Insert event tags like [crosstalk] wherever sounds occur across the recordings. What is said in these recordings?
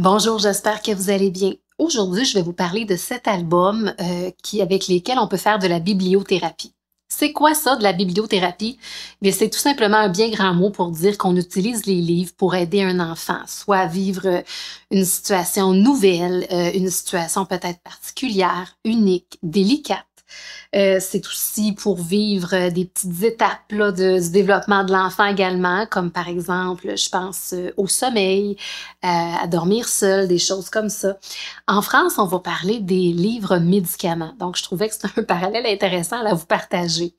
Bonjour, j'espère que vous allez bien. Aujourd'hui, je vais vous parler de cet album euh, qui, avec lesquels on peut faire de la bibliothérapie. C'est quoi ça de la bibliothérapie? Mais c'est tout simplement un bien grand mot pour dire qu'on utilise les livres pour aider un enfant, soit vivre euh, une situation nouvelle, euh, une situation peut-être particulière, unique, délicate euh, c'est aussi pour vivre euh, des petites étapes là, de, du développement de l'enfant également, comme par exemple, je pense euh, au sommeil, à dormir seul, des choses comme ça. En France, on va parler des livres médicaments. Donc, je trouvais que c'était un parallèle intéressant à vous partager.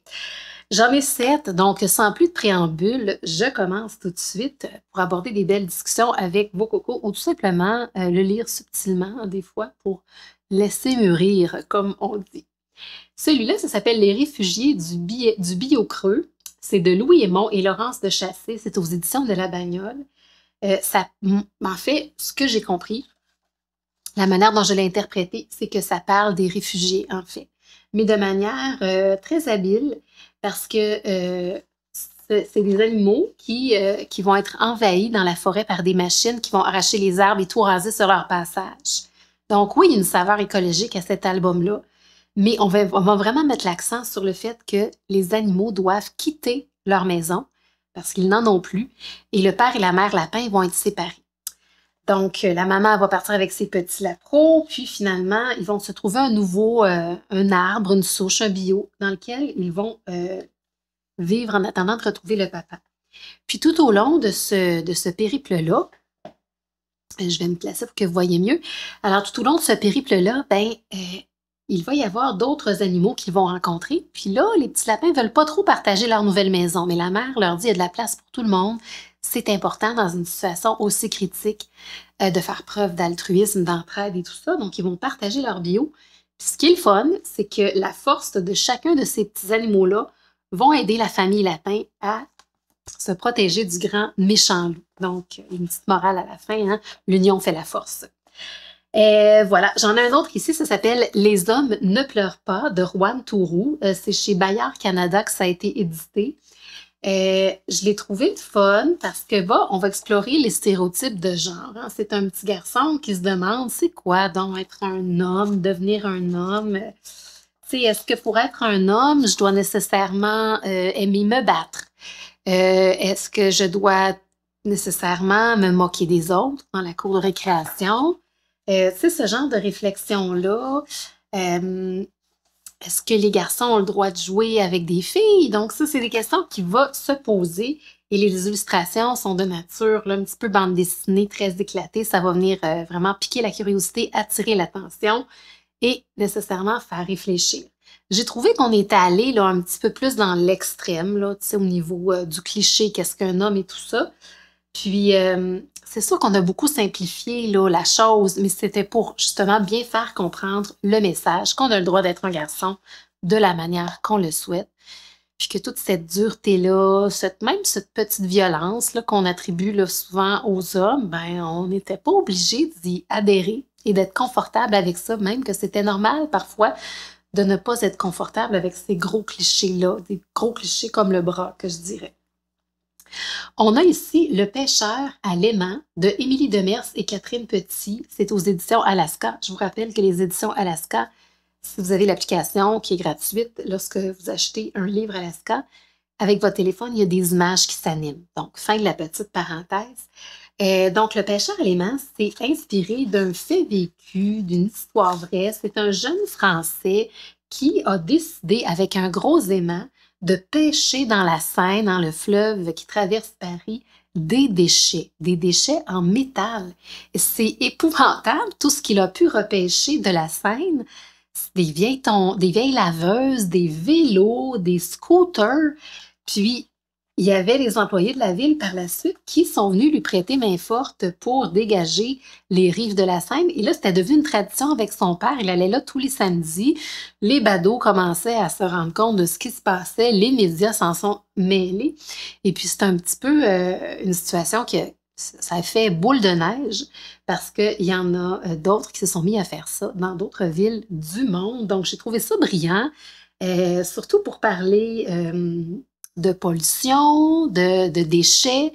J'en ai sept, donc sans plus de préambule, je commence tout de suite pour aborder des belles discussions avec vos cocos ou tout simplement le lire subtilement des fois pour laisser mûrir, comme on dit. Celui-là, ça s'appelle Les réfugiés du, billet, du Biocreux. C'est de Louis Aymon et Laurence de Chassé. C'est aux éditions de La Bagnole. Euh, ça, en fait, ce que j'ai compris, la manière dont je l'ai interprété, c'est que ça parle des réfugiés, en fait, mais de manière euh, très habile, parce que euh, c'est des animaux qui, qui vont être envahis dans la forêt par des machines qui vont arracher les arbres et tout raser sur leur passage. Donc oui, il y a une saveur écologique à cet album-là, mais on va, vraiment mettre l'accent sur le fait que les animaux doivent quitter leur maison parce qu'ils n'en ont plus et le père et la mère lapin vont être séparés. Donc, euh, la maman va partir avec ses petits lapins. puis finalement, ils vont se trouver un nouveau, euh, un arbre, une souche, un bio, dans lequel ils vont euh, vivre en attendant de retrouver le papa. Puis tout au long de ce, de ce périple-là, je vais me placer pour que vous voyez mieux. Alors, tout au long de ce périple-là, ben, il va y avoir d'autres animaux qu'ils vont rencontrer. Puis là, les petits lapins veulent pas trop partager leur nouvelle maison, mais la mère leur dit il y a de la place pour tout le monde. C'est important dans une situation aussi critique euh, de faire preuve d'altruisme, d'entraide et tout ça. Donc, ils vont partager leur bio. ce qui est le fun, c'est que la force de chacun de ces petits animaux-là vont aider la famille lapin à se protéger du grand méchant loup. Donc, une petite morale à la fin, hein. l'union fait la force. Euh, voilà, j'en ai un autre ici, ça s'appelle Les hommes ne pleurent pas de Juan Tourou. Euh, c'est chez Bayard Canada que ça a été édité. Euh, je l'ai trouvé fun parce que on va explorer les stéréotypes de genre. Hein. C'est un petit garçon qui se demande c'est quoi donc être un homme, devenir un homme. Est-ce que pour être un homme, je dois nécessairement aimer me battre? Est-ce que je dois nécessairement me moquer des autres dans la cour de récréation? c'est euh, ce genre de réflexion-là, euh, est-ce que les garçons ont le droit de jouer avec des filles? Donc, ça, c'est des questions qui vont se poser. Et les illustrations sont de nature, là, un petit peu bande dessinée, très éclatée. Ça va venir euh, vraiment piquer la curiosité, attirer l'attention et nécessairement faire réfléchir. J'ai trouvé qu'on est allé là, un petit peu plus dans l'extrême, là, au niveau du cliché, qu'est-ce qu'un homme et tout ça. Puis, c'est sûr qu'on a beaucoup simplifié là, la chose, mais c'était pour justement bien faire comprendre le message qu'on a le droit d'être un garçon de la manière qu'on le souhaite, puis que toute cette dureté-là, cette, même cette petite violence qu'on attribue souvent aux hommes, ben, on n'était pas obligé d'y adhérer et d'être confortable avec ça, même que c'était normal parfois de ne pas être confortable avec ces gros clichés-là, des gros clichés comme le bras, que je dirais. On a ici Le pêcheur à l'aimant de Émilie Demers et Catherine Petit. C'est aux éditions Alaska. Je vous rappelle que les éditions Alaska, si vous avez l'application qui est gratuite, lorsque vous achetez un livre Alaska, avec votre téléphone, il y a des images qui s'animent. Donc, fin de la petite parenthèse. Euh, donc, Le pêcheur à l'aimant, c'est inspiré d'un fait vécu, d'une histoire vraie. C'est un jeune Français qui a décidé, avec un gros aimant, de pêcher dans la Seine, dans le fleuve qui traverse Paris, des déchets, des déchets en métal. C'est épouvantable tout ce qu'il a pu repêcher de la Seine. Des vieilles, des vieilles laveuses, des vélos, des scooters. Puis il y avait les employés de la ville par la suite qui sont venus lui prêter main forte pour dégager les rives de la Seine. Et là, c'était devenu une tradition avec son père. Il allait là tous les samedis. Les badauds commençaient à se rendre compte de ce qui se passait. Les médias s'en sont mêlés. Et puis, c'est un petit peu euh, une situation qui, ça fait boule de neige parce qu'il y en a euh, d'autres qui se sont mis à faire ça dans d'autres villes du monde. Donc, j'ai trouvé ça brillant. Euh, surtout pour parler de pollution, de, déchets,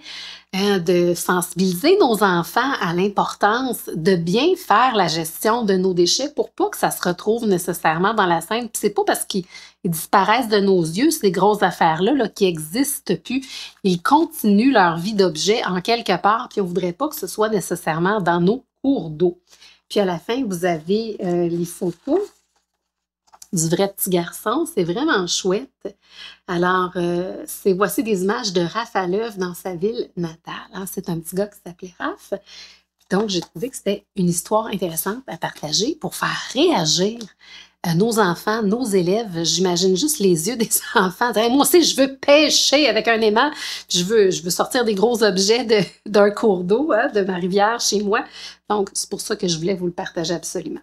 euh, de sensibiliser nos enfants à l'importance de bien faire la gestion de nos déchets pour pas que ça se retrouve nécessairement dans la scène. Puis c'est pas parce qu'ils disparaissent de nos yeux, ces grosses affaires-là, là, qui existent plus. Ils continuent leur vie d'objet en quelque part, puis on voudrait pas que ce soit nécessairement dans nos cours d'eau. Puis à la fin, vous avez euh, les photos du vrai petit garçon. C'est vraiment chouette. Alors, euh, c'est voici des images de Raph à l'œuvre dans sa ville natale. C'est un petit gars qui s'appelait Raph. Donc, j'ai trouvé que c'était une histoire intéressante à partager pour faire réagir euh, nos enfants, nos élèves. J'imagine juste les yeux [laughs] des enfants. moi aussi, je veux pêcher avec un aimant. Je veux, je veux sortir des gros objets [laughs] d'un cours d'eau, hein, de ma rivière chez moi. Donc, c'est pour ça que je voulais vous le partager absolument.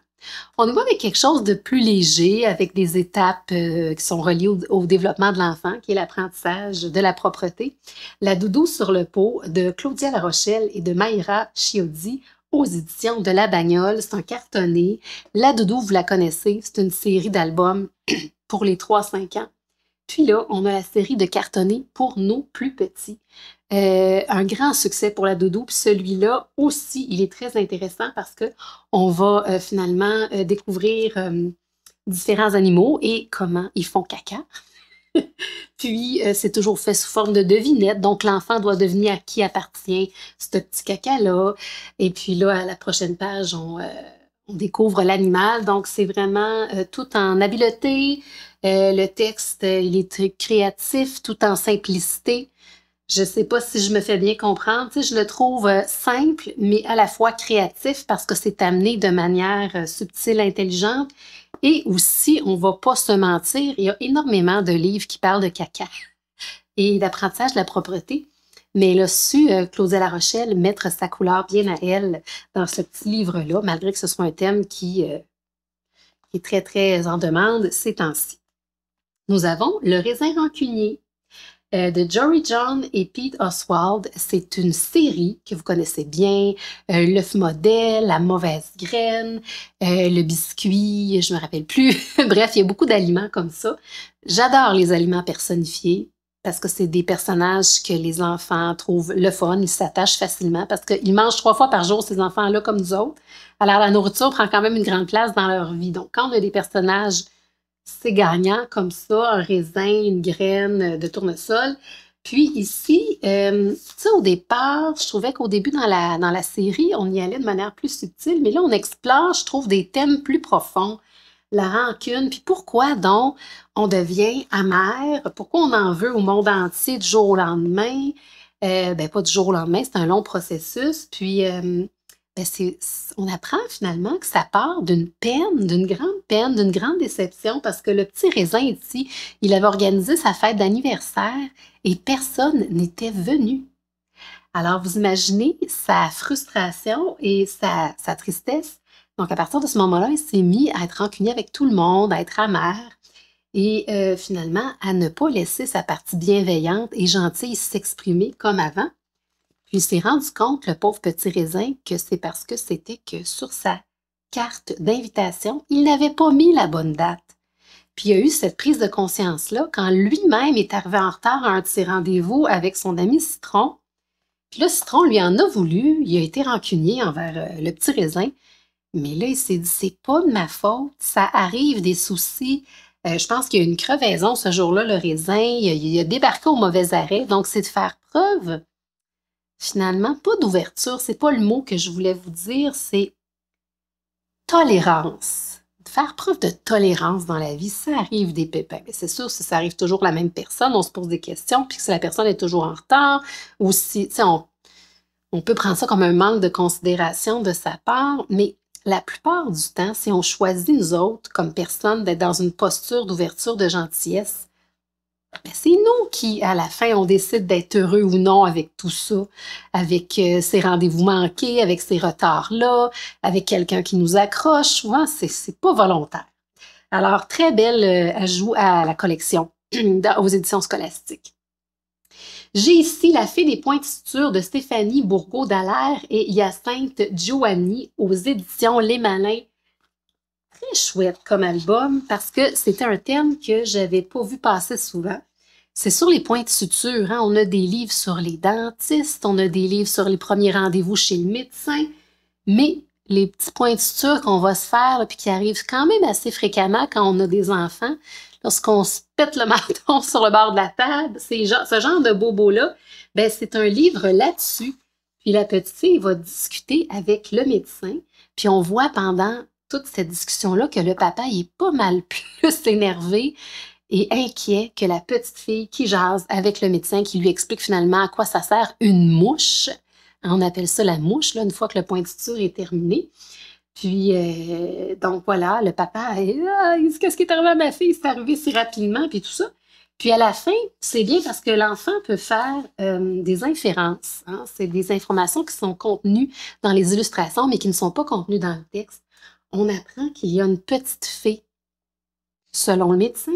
On y va avec quelque chose de plus léger, avec des étapes euh, qui sont reliées au, développement de l'enfant, qui est l'apprentissage de la propreté. La doudou sur le pot de Claudia La Rochelle et de Mayra Chiodi aux éditions de La Bagnole. C'est un cartonné. La doudou, vous la connaissez, c'est une série d'albums [clears throat] pour les 3-5 ans. Puis là, on a la série de cartonnés pour nos plus petits. Euh, un grand succès pour la doudou. Puis celui-là aussi, il est très intéressant parce qu'on va euh, finalement euh, découvrir différents animaux et comment ils font caca. [laughs] Puis, c'est toujours fait sous forme de devinette. Donc, l'enfant doit deviner à qui appartient ce petit caca-là. Et puis là, à la prochaine page, on, on découvre l'animal. Donc, c'est vraiment tout en habileté, euh, le texte, euh, il est créatif tout en simplicité. Je ne sais pas si je me fais bien comprendre. je le trouve euh, simple, mais à la fois créatif parce que c'est amené de manière subtile, intelligente. Et aussi, on ne va pas se mentir, il y a énormément de livres qui parlent de caca et d'apprentissage de la propreté. Mais elle a su, Claudia La Rochelle, mettre sa couleur bien à elle dans ce petit livre-là, malgré que ce soit un thème qui, qui est très, très en demande C'est ainsi. Nous avons Le raisin rancunier euh, de Jory John et Pete Oswald. C'est une série que vous connaissez bien. Euh, l'œuf modèle, La mauvaise graine, euh, le biscuit, je me rappelle plus. [laughs] Bref, il y a beaucoup d'aliments comme ça. J'adore les aliments personnifiés parce que c'est des personnages que les enfants trouvent le fun, ils s'attachent facilement parce qu'ils mangent trois fois par jour, ces enfants-là, comme nous autres. Alors, la nourriture prend quand même une grande place dans leur vie. Donc, quand on a des personnages c'est gagnant comme ça, un raisin, une graine euh, de tournesol. Puis ici, euh, tu sais, au départ, je trouvais qu'au début dans la, dans la série, on y allait de manière plus subtile, mais là, on explore, je trouve, des thèmes plus profonds. La rancune, puis pourquoi donc on devient amer, pourquoi on en veut au monde entier du jour au lendemain. Euh, ben, pas du jour au lendemain, c'est un long processus. Puis, ben, on apprend finalement que ça part d'une peine, d'une grande peine, d'une grande déception, parce que le petit raisin ici, il avait organisé sa fête d'anniversaire et personne n'était venu. Alors, vous imaginez sa frustration et sa, tristesse. Donc, à partir de ce moment-là, il s'est mis à être rancunier avec tout le monde, à être amer et euh, finalement à ne pas laisser sa partie bienveillante et gentille s'exprimer comme avant. Puis il s'est rendu compte, le pauvre petit raisin, que c'est parce que c'était que sur sa carte d'invitation, il n'avait pas mis la bonne date. Puis il y a eu cette prise de conscience-là quand lui-même est arrivé en retard à un de ses rendez-vous avec son ami Citron. Puis là, Citron lui en a voulu, il a été rancunier envers euh, le petit raisin. Mais là, il s'est dit, c'est pas de ma faute, ça arrive des soucis. Euh, je pense qu'il y a une crevaison ce jour-là, le raisin, il a débarqué au mauvais arrêt. Donc, c'est de faire preuve finalement, pas d'ouverture, c'est pas le mot que je voulais vous dire, c'est tolérance. Faire preuve de tolérance dans la vie, ça arrive des pépins. c'est sûr, si ça arrive toujours la même personne, on se pose des questions, puis la personne est toujours en retard, ou si, on, on peut prendre ça comme un manque de considération de sa part, mais la plupart du temps, si on choisit nous autres, comme personne, d'être dans une posture d'ouverture, de gentillesse, ben, c'est nous qui, à la fin, on décide d'être heureux ou non avec tout ça, avec euh, ces rendez-vous manqués, avec ces retards-là, avec quelqu'un qui nous accroche. Souvent, c'est pas volontaire. Alors, très belle euh, ajout à la collection [clears throat] aux éditions scolastiques. J'ai ici La Fée des Pointitures de Stéphanie bourgaud dallaire et Hyacinthe Giovanni aux éditions Les Malins chouette comme album parce que c'était un thème que j'avais pas vu passer souvent. C'est sur les points de suture. Hein. On a des livres sur les dentistes, on a des livres sur les premiers rendez-vous chez le médecin, mais les petits points de suture qu'on va se faire, et puis qui arrivent quand même assez fréquemment quand on a des enfants, lorsqu'on se pète le [laughs] menton sur le bord de la table, ce genre de bobo-là, ben, c'est un livre là-dessus. Puis la petite fille va discuter avec le médecin, puis on voit pendant toute cette discussion-là que le papa est pas mal [laughs] plus énervé et inquiet que la petite fille qui jase avec le médecin qui lui explique finalement à quoi ça sert une mouche. On appelle ça la mouche, là, une fois que le point de suture est terminé. Puis, euh, donc voilà, le papa, est ah, qu'est-ce qui est arrivé à ma fille? C'est arrivé si rapidement, puis tout ça. Puis à la fin, c'est bien parce que l'enfant peut faire euh, des inférences. Hein. C'est des informations qui sont contenues dans les illustrations, mais qui ne sont pas contenues dans le texte on apprend qu'il y a une petite fée, selon le médecin,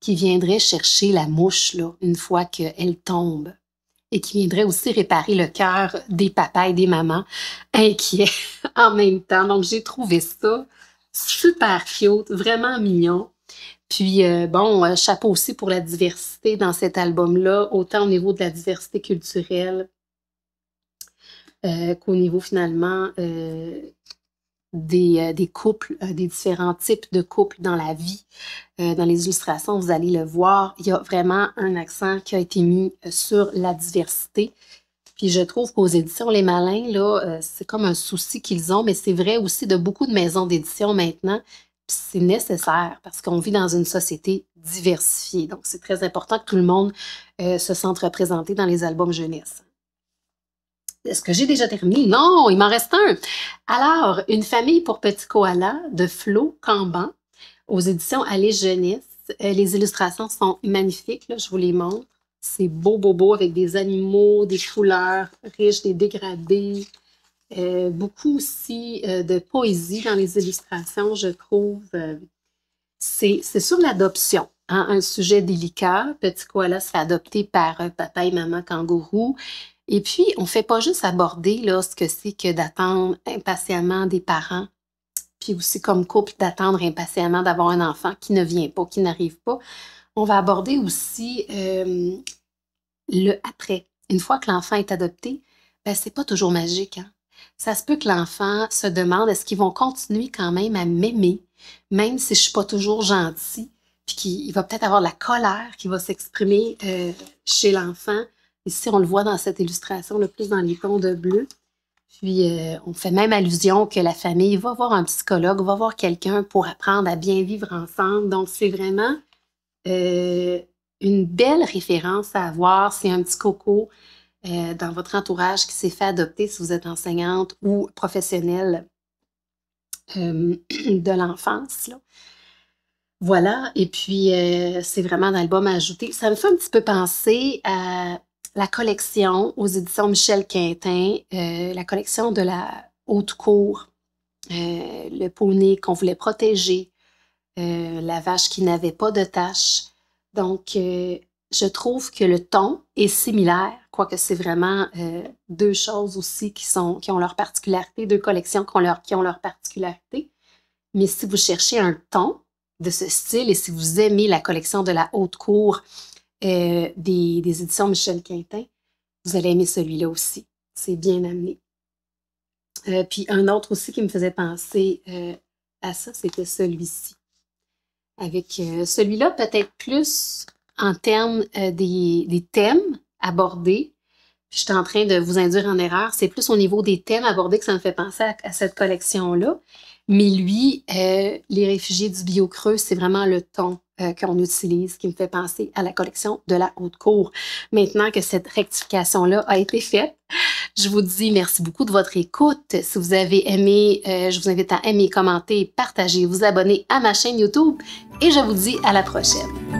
qui viendrait chercher la mouche là, une fois qu'elle tombe et qui viendrait aussi réparer le cœur des papas et des mamans inquiets [laughs] en même temps. Donc, j'ai trouvé ça super cute, vraiment mignon. Puis, euh, bon, euh, chapeau aussi pour la diversité dans cet album-là, autant au niveau de la diversité culturelle euh, qu'au niveau finalement euh, des, couples, euh, des différents types de couples dans la vie. Euh, dans les illustrations, vous allez le voir, il y a vraiment un accent qui a été mis sur la diversité. Puis je trouve qu'aux éditions Les Malins, c'est comme un souci qu'ils ont, mais c'est vrai aussi de beaucoup de maisons d'édition maintenant. c'est nécessaire parce qu'on vit dans une société diversifiée. Donc, c'est très important que tout le monde se sente représenté dans les albums jeunesse. Est-ce que j'ai déjà terminé? Non, il m'en reste un. Alors, Une famille pour petit koala de Flo Camban aux éditions Allée Jeunesse. Euh, les illustrations sont magnifiques, là, je vous les montre. C'est beau, beau, beau avec des animaux, des couleurs riches, des dégradés. Euh, beaucoup aussi euh, de poésie dans les illustrations, je trouve. c'est sur l'adoption, hein, un sujet délicat. Petit koala s'est adopté par papa et maman kangourou. Et puis, on ne fait pas juste aborder là, ce que c'est que d'attendre impatiemment des parents, puis aussi comme couple d'attendre impatiemment d'avoir un enfant qui ne vient pas, qui n'arrive pas. On va aborder aussi euh, le après. Une fois que l'enfant est adopté, ben, ce n'est pas toujours magique. Hein? Ça se peut que l'enfant se demande est-ce qu'ils vont continuer quand même à m'aimer, même si je ne suis pas toujours gentil ?» puis qu'il va peut-être avoir de la colère qui va s'exprimer euh, chez l'enfant. Ici, on le voit dans cette illustration, le plus dans les tons de bleu. Puis, euh, on fait même allusion que la famille va voir un psychologue, va voir quelqu'un pour apprendre à bien vivre ensemble. Donc, c'est vraiment euh, une belle référence à avoir. C'est un petit coco euh, dans votre entourage qui s'est fait adopter si vous êtes enseignante ou professionnelle [clears throat] de l'enfance. Voilà, et puis c'est vraiment un album à ajouter. Ça me fait un petit peu penser à la collection aux éditions Michel Quintin, euh, la collection de la haute cour, euh, le poney qu'on voulait protéger, euh, la vache qui n'avait pas de taches. Donc, je trouve que le ton est similaire, quoique c'est vraiment deux choses aussi qui, sont, qui ont leur particularité, deux collections leur, qui ont leur particularité. Mais si vous cherchez un ton de ce style et si vous aimez la collection de la haute cour, euh, des, éditions Michel Quintin. Vous allez aimer celui-là aussi. C'est bien amené. Euh, puis un autre aussi qui me faisait penser euh, à ça, c'était celui-ci. Avec celui-là, peut-être plus en termes des, thèmes abordés, je suis en train de vous induire en erreur. C'est plus au niveau des thèmes abordés que ça me fait penser à, cette collection-là. Mais lui, Les réfugiés du bio-creux, c'est vraiment le ton euh, qu'on utilise, qui me fait penser à la collection de la haute cour. Maintenant que cette rectification-là a été faite, je vous dis merci beaucoup de votre écoute. Si vous avez aimé, euh, je vous invite à aimer, commenter, partager, vous abonner à ma chaîne YouTube et je vous dis à la prochaine.